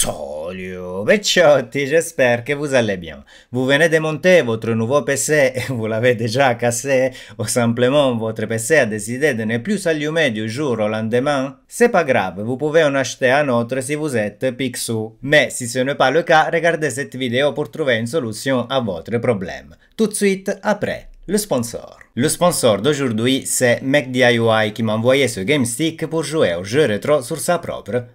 Salut, Becciotti, j'espère que vous allez bien. Vous venez de monter votre nouveau PC et vous l'avez déjà cassé ou simplement votre PC a décidé de ne plus s'allumer du jour au lendemain C'est pas grave, vous pouvez en acheter un autre si vous êtes Picsou. Mais si ce n'est pas le cas, regardez cette vidéo pour trouver une solution à votre problème. Tout de suite après le sponsor. Le sponsor d'aujourd'hui, c'est MacDIY qui m'a envoyé ce GameStick pour jouer au jeu rétro sur sa propre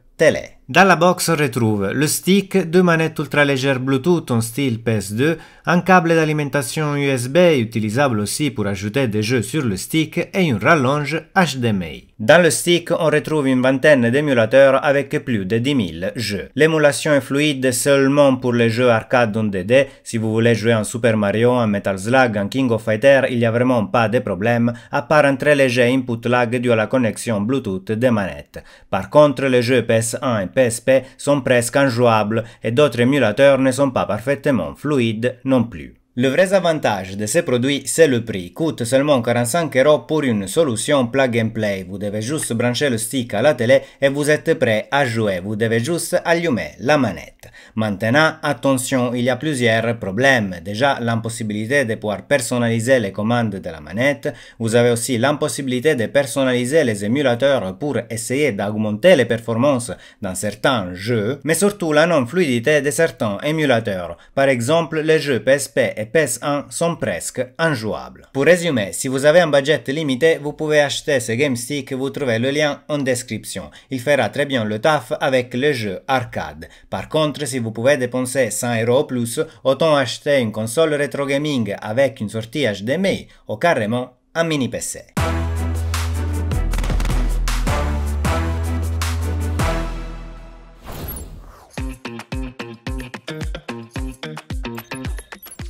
Dans la box on retrouve le stick, deux manettes ultra légères Bluetooth en style PS2, un câble d'alimentation USB utilisable aussi pour ajouter des jeux sur le stick et une rallonge HDMI. Dans le stick, on retrouve une vingtaine d'émulateurs avec plus de 10 000 jeux. L'émulation est fluide seulement pour les jeux arcade en D&D, Si vous voulez jouer en Super Mario, en Metal Slug, en King of Fighter, il n'y a vraiment pas de problème, à part un très léger input lag dû à la connexion Bluetooth des manettes. Par contre, les jeux PS1 et PSP sont presque injouables et d'autres émulateurs ne sont pas parfaitement fluides non plus. Le vrai avantage de ces produits, c'est le prix. Coûte seulement 45 euros pour une solution plug and play. Vous devez juste brancher le stick à la télé et vous êtes prêt à jouer. Vous devez juste allumer la manette. Maintenant, attention, il y a plusieurs problèmes. Déjà, l'impossibilité de pouvoir personnaliser les commandes de la manette. Vous avez aussi l'impossibilité de personnaliser les émulateurs pour essayer d'augmenter les performances dans certains jeux, mais surtout la non-fluidité de certains émulateurs. Par exemple, les jeux PSP et E PS1 sont presque injouables. Pour résumer, si vous avez un budget limité, vous pouvez acheter ce Game Stick, vous trouvez le lien en description. Il fera très bien le taf avec le jeu arcade. Par contre, si vous pouvez dépenser 100 euros ou plus, autant acheter une console rétro gaming avec une sortie HDMI ou carrément un mini PC.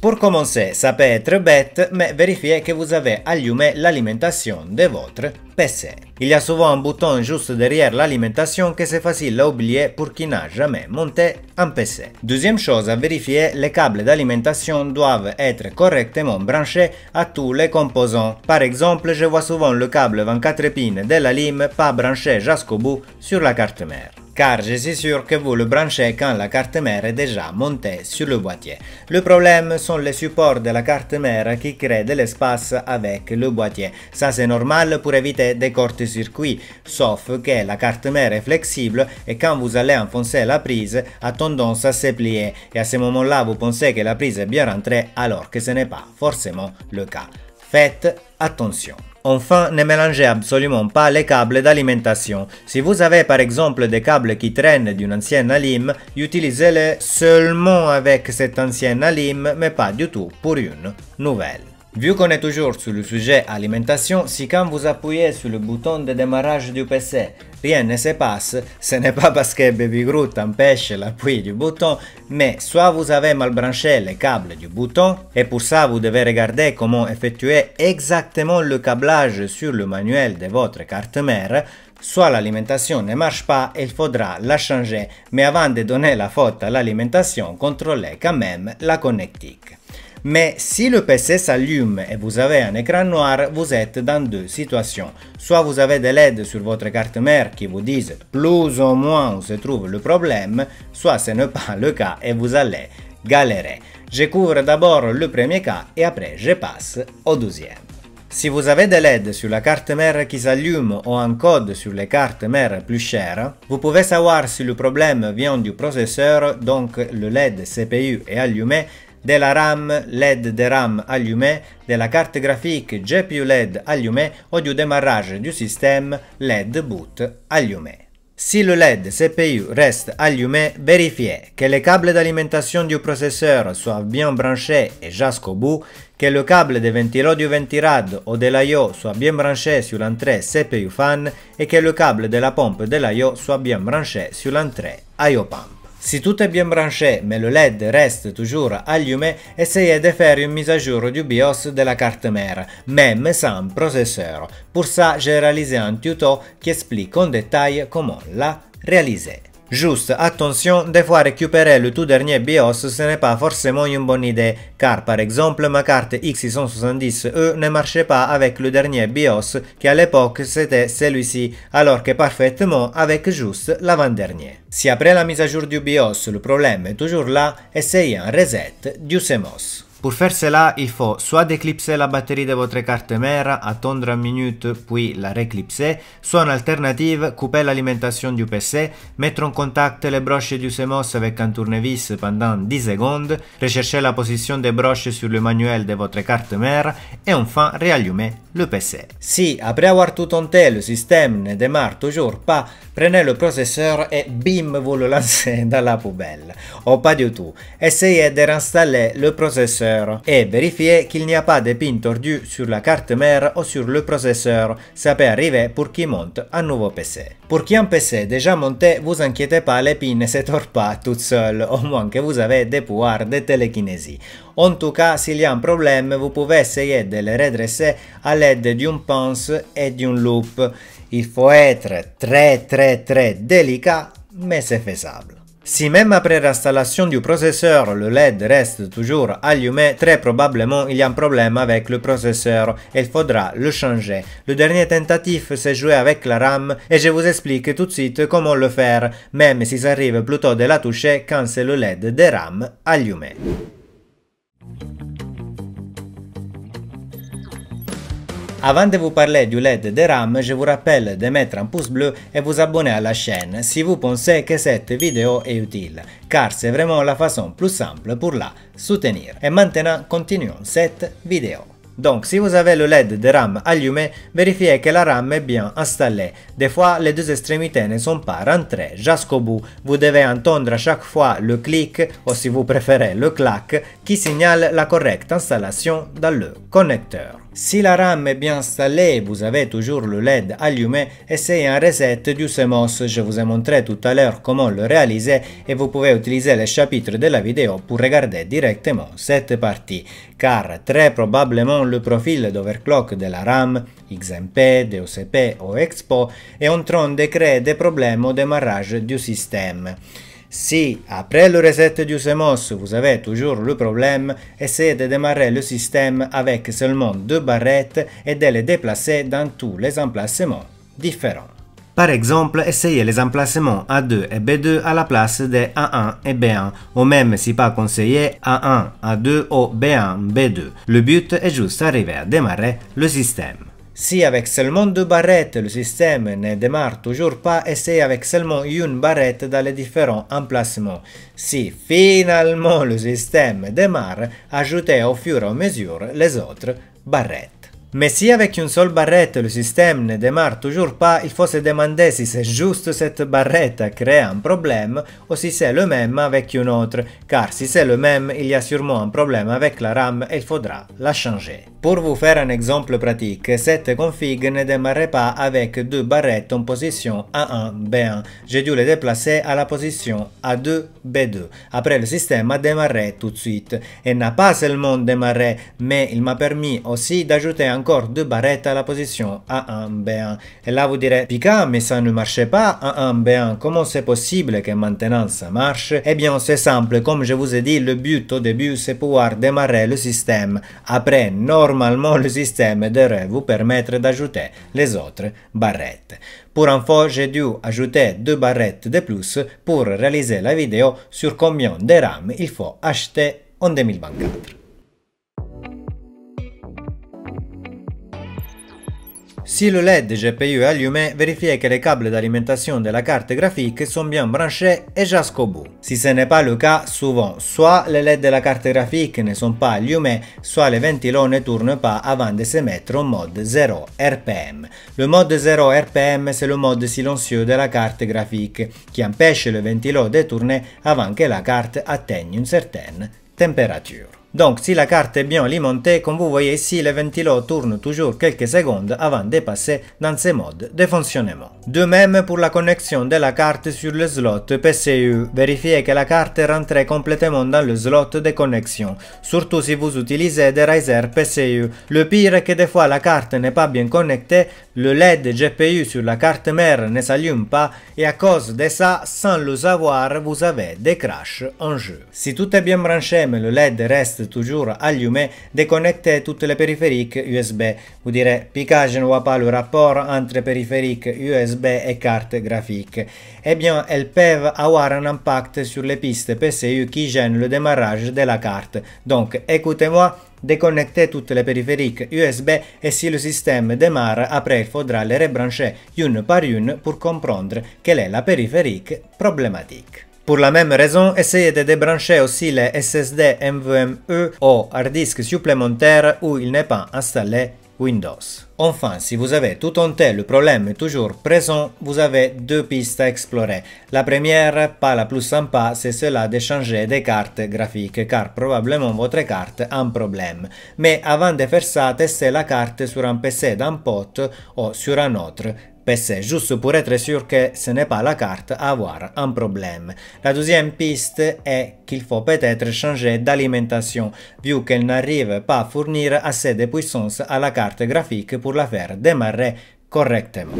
Pour commencer, ça peut être bête, mais vérifiez que vous avez allumé l'alimentation de votre PC. Il y a souvent un bouton juste derrière l'alimentation que c'est facile à oublier pour qui n'a jamais monté un PC. Deuxième chose à vérifier, les câbles d'alimentation doivent être correctement branchés à tous les composants. Par exemple, je vois souvent le câble 24 pins de la lime pas branché jusqu'au bout sur la carte mère car je suis sûr que vous le branchez quand la carte mère est déjà montée sur le boîtier. Le problème sont les supports de la carte mère qui créent de l'espace avec le boîtier. Ça c'est normal pour éviter des de courtes-circuits, sauf que la carte mère est flexible et quand vous allez enfoncer la prise, a tendance à se plier et à ce moment-là vous pensez que la prise est bien rentrée alors que ce n'est pas forcément le cas. Faites attention. Enfin, ne mélangez absolument pas les câbles d'alimentation. Si vous avez par exemple des câbles qui traînent d'une ancienne alim, utilisez-les seulement avec cette ancienne alim, mais pas du tout pour une nouvelle. Vu qu'on est toujours sur le sujet alimentation, si quand vous appuyez sur le bouton de démarrage du PC, rien ne se passe, ce n'est pas parce que Baby Groot empêche l'appui du bouton, mais soit vous avez mal branché les câbles du bouton, et pour ça vous devez regarder comment effectuer exactement le câblage sur le manuel de votre carte mère, soit l'alimentation ne marche pas et il faudra la changer, mais avant de donner la faute à l'alimentation, contrôlez quand même la connectique. Mais si le PC s'allume et vous avez un écran noir, vous êtes dans deux situations. Soit vous avez des LED sur votre carte mère qui vous disent plus ou moins où se trouve le problème, soit ce n'est pas le cas et vous allez galérer. Je couvre d'abord le premier cas et après je passe au deuxième. Si vous avez des LED sur la carte mère qui s'allument ou un code sur les cartes mères plus chères, vous pouvez savoir si le problème vient du processeur, donc le LED CPU est allumé della RAM LED de RAM allumée, de carte graphique GPU LED allumée ou du démarrage du système LED boot allumé. Se le LED CPU reste allumé, vérifiez che le câbles d'alimentation du processeur soient bien branché et jusqu'au bout, che le câble de ventilo du ventirad o de l'IO soit bien branché sull'entrée CPU fan et che le câble de la pompe de l'IO soit bien branché sull'entrée IO pump. Si tout est bien branché, mais le LED reste toujours allumé, essayez de faire une mise à jour du BIOS de la carte mère, même sans processeur. Pour ça, j'ai réalisé un tuto qui explique en détail comment la réaliser. Juste, attention, fois récupérer le tout dernier BIOS ce n'est pas forcément une bonne idée, car par exemple ma carte x 170 e ne marchait pas avec le dernier BIOS qui à l'époque c'était celui-ci, alors que parfaitement avec juste l'avant-dernier. Si après la mise à jour du BIOS le problème est toujours là, essayez un reset du CMOS. Pour faire cela, il faut soit déclipser la batterie de votre carte mère, attendre une minute puis la réclipser, soit en alternative, couper l'alimentation du PC, mettre en contact les broches du CMOS avec un tournevis pendant 10 secondes, rechercher la position des broches sur le manuel de votre carte mère et enfin réallumer le PC. Si, après avoir tout tenté, le système ne démarre toujours pas, prenez le processeur et bim, vous le lancez dans la poubelle. Ou pas du tout. Essayez de réinstaller le processeur processeur et vérifier qu'il n'y a pas de pin tordu sur la carte mère ou sur le processeur. Ça peut arriver pour qui monte un nouveau PC. Pour qui un PC déjà monté, vous inquiétez pas, les pins se tordent pas toutes seules, au moins que vous avez des pouvoirs de télékinésie. En tout cas, s'il y a un problème, vous pouvez essayer de le redresser à l'aide d'une pince et d'un loop. Il faut être très très très délicat, mais c'est faisable. Si même après l'installation du processeur, le LED reste toujours allumé, très probablement il y a un problème avec le processeur et il faudra le changer. Le dernier tentatif c'est jouer avec la RAM et je vous explique tout de suite comment le faire, même si ça arrive plutôt de la toucher quand le LED des RAM allumé. Avant de vous parler du LED de RAM, je vous rappelle de mettre un pouce bleu et vous abonner à la chaîne si vous pensez que cette vidéo est utile, car c'est vraiment la façon plus simple pour la soutenir. Et maintenant, continuons cette vidéo. Donc, si vous avez le LED de RAM allumé, vérifiez que la RAM est bien installée. Des fois, les deux extrémités ne sont pas rentrées jusqu'au bout. Vous devez entendre à chaque fois le clic, ou si vous préférez le clac, qui signale la correcte installation dans le connecteur. Si la RAM est bien installée, vous avez toujours le LED allumé, essayez un reset du CMOS, je vous ai montré tout à l'heure comment le réaliser et vous pouvez utiliser les chapitres de la vidéo pour regarder directement cette partie, car très probablement le profil d'overclock de la RAM, XMP, DOCP ou Expo est en train de créer des problèmes au démarrage du système. Si, après le reset du semos vous avez toujours le problème, essayez de démarrer le système avec seulement deux barrettes et de les déplacer dans tous les emplacements différents. Par exemple, essayez les emplacements A2 et B2 à la place des A1 et B1, ou même si pas conseillé A1, A2 ou B1, B2. Le but est juste d'arriver à démarrer le système. Si avec seulement deux barrette, le système ne démarre toujours pas et c'est avec seulement une barrette dans les différents emplacements. Si finalement le système démarre, ajoutez au fur et à mesure les autres barrettes. Mais si avec une seule barrette le système ne démarre toujours pas, il faut se demander si c'est juste cette barrette qui crée un problème ou si c'est le même avec une autre, car si c'est le même, il y a sûrement un problème avec la RAM et il faudra la changer. Pour vous faire un exemple pratique, cette config ne démarrait pas avec deux barrettes en position A1, B1. J'ai dû les déplacer à la position A2, B2. Après, le système a démarré tout de suite et n'a pas seulement démarré, mais il m'a permis aussi d'ajouter un encore deux barrettes à la position A1, B1. Et là, vous direz, Pika, mais ça ne marchait pas, A1, B1. Comment c'est possible que maintenant ça marche Eh bien, c'est simple. Comme je vous ai dit, le but au début, c'est pouvoir démarrer le système. Après, normalement, le système devrait vous permettre d'ajouter les autres barrettes. Pour info, j'ai dû ajouter deux barrettes de plus pour réaliser la vidéo sur combien de RAM il faut acheter en 2024. Si le LED GPU payé à l'humain che que les câbles d'alimentation de la carte graphique sont bien branchés et jusqu'au bout. Si ce n'est pas le cas, souvent, soit les LED de la carte graphique ne sont pas allumées, soit les ventilos ne tournent pas avant de se mettre en mode 0 RPM. Le mode 0 RPM, c'est le mode silencieux de la carte graphique, qui empêche le ventilo de tourner avant que la carte atteigne une certaine température. Donc si la carte est bien alimentée, comme vous voyez ici, le ventilo tourne toujours quelques secondes avant de passer dans ce mode de fonctionnement. De même pour la connexion de la carte sur le slot PCU, vérifiez que la carte rentre complètement dans le slot de connexion, surtout si vous utilisez des risers PCU. Le pire est que des fois la carte n'est pas bien connectée, Le LED GPU sur la carte mère ne s'allume pas et à cause de ça, sans le savoir, vous avez des crashs en jeu. Si tout est bien branché mais le LED reste toujours allumé, déconnectez toutes les périphériques USB. Vous direz, Pika, ne voit pas le rapport entre périphériques USB et carte graphique. Eh bien, elles peuvent avoir un impact sur les pistes PCU qui gênent le démarrage de la carte. Donc, écoutez-moi, Déconnectez toutes les périphériques USB et si le système démarre, après il faudra les rebrancher une par une pour comprendre quelle est la périphérique problématique. Pour la même raison, essayez de débrancher aussi les SSD NVMe ou hard disk supplémentaires où il n'est pas installé Windows. Enfin, si vous avez tout tenté, le problème est toujours présent, vous avez deux pistes à explorer. La première, pas la plus sympa, c'est celle d'échanger des cartes graphiques, car probablement votre carte a un problème. Mais avant de faire ça, testez la carte sur un PC d'un pote ou sur un autre. Pesse, juste pour être sûr que ce n'est pas la carte avoir un problème. La deuxième piste est qu'il faut peut-être changer d'alimentation, vu qu'elle n'arrive pas à fournir assez de puissance à la carte graphique pour la faire démarrer correctement.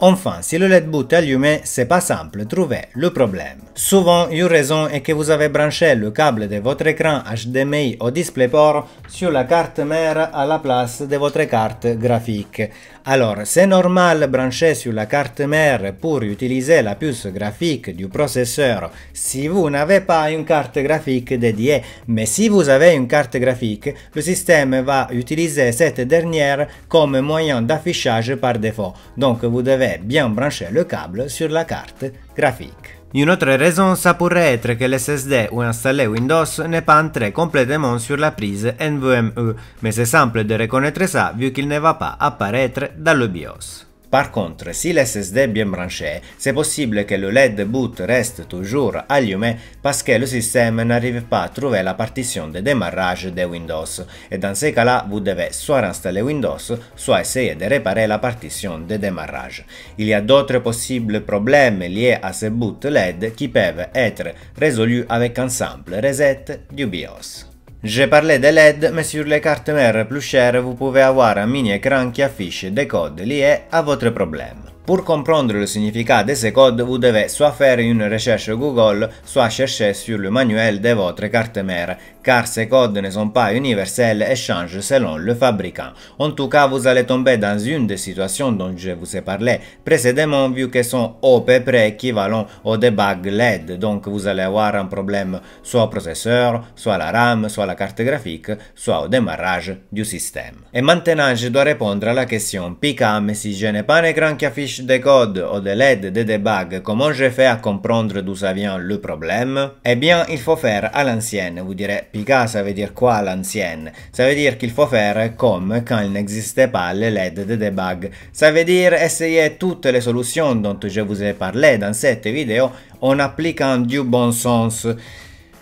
Enfin, si le LED boot est allumé, c'est pas simple trouver le problème. Souvent, une raison est que vous avez branché le câble de votre écran HDMI au DisplayPort sur la carte mère à la place de votre carte graphique. Alors, c'est normal brancher sur la carte mère pour utiliser la puce graphique du processeur si vous n'avez pas une carte graphique dédiée, mais si vous avez une carte graphique, le système va utiliser cette dernière comme moyen d'affichage par défaut. Donc vous devez bien brancher le câble sur la carte graphique. Une raison, ça pourrait être que les SSD ou installés Windows ne pas entrer complètement sur la prise NVMe, ma c'est simple de reconnaître ça vu qu'il ne va pas apparaître dans le BIOS. Par contre, si l'SSD est bien branché, c'est possible que le LED boot reste toujours allumé parce que le système n'arrive pas à trouver la partition de démarrage de Windows, et dans ce cas-là, vous devez soit installer Windows, soit essayer de réparer la partition de démarrage. Il y a d'autres possibles problèmes liés à ce boot LED qui peuvent être résolus avec un simple reset du BIOS. Je parlais de l'aide, mais sur les cartes mères plus chères, vous pouvez avoir un mini écran qui affiche des codes liés à votre problème. Pour comprendre le significat de ces codes, vous devez soit faire une recherche Google, soit chercher sur le manuel de votre carte mère, car ces codes ne sont pas universels et changent selon le fabricant. En tout cas, vous allez tomber dans une des situations dont je vous ai parlé précédemment, vu qu'elles sont au peu près équivalentes au debug LED, donc vous allez avoir un problème soit au processeur, soit à la RAM, soit à la carte graphique, soit au démarrage du système. Et maintenant, je dois répondre à la question PICAM si je n'ai pas un écran qui affiche affiche de code ou de l'aide de debug, comment je fais à comprendre d'où ça vient le problème Eh bien, il faut faire à l'ancienne, vous direz Pika, ça veut dire quoi l'ancienne Ça veut dire qu'il faut faire comme quand il n'existait pas les LED de debug. Ça veut dire essayer toutes les solutions dont je vous ai parlé dans cette vidéo en appliquant du bon sens.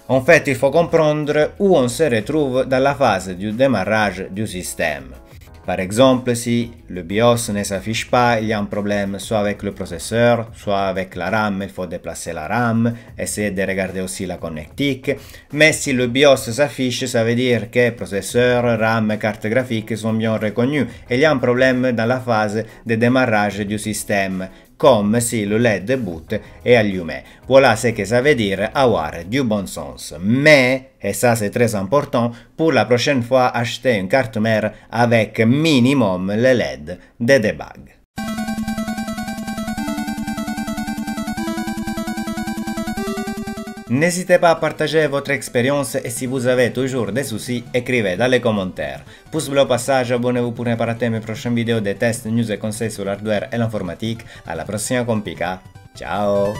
En fait, il faut comprendre où on se retrouve dans la phase du démarrage du système. Par exemple, si le BIOS ne s'affiche pas, il y a un problème soit avec le processeur, soit avec la RAM, il faut déplacer la RAM, essayer de regarder aussi la connectique. Mais si le BIOS s'affiche, ça veut dire que processeur, RAM, et carte graphique sont bien reconnus. et Il y a un problème dans la phase de démarrage du système. comme si le lait débute et allumé. Voilà ce que ça veut dire avoir du bon sens. Mais, et ça c'est très important, pour la prochaine fois achetez une carte mère avec minimum le LED de debug. N'hésitez pas à partager votre expérience et si vous avez toujours des soucis, écrivez dans les commentaires. Pouce bleu au passage, abonnez-vous pour ne pas rater mes prochaines vidéos de tests, news et conseils sur l'hardware et l'informatique. À la prochaine compica, ciao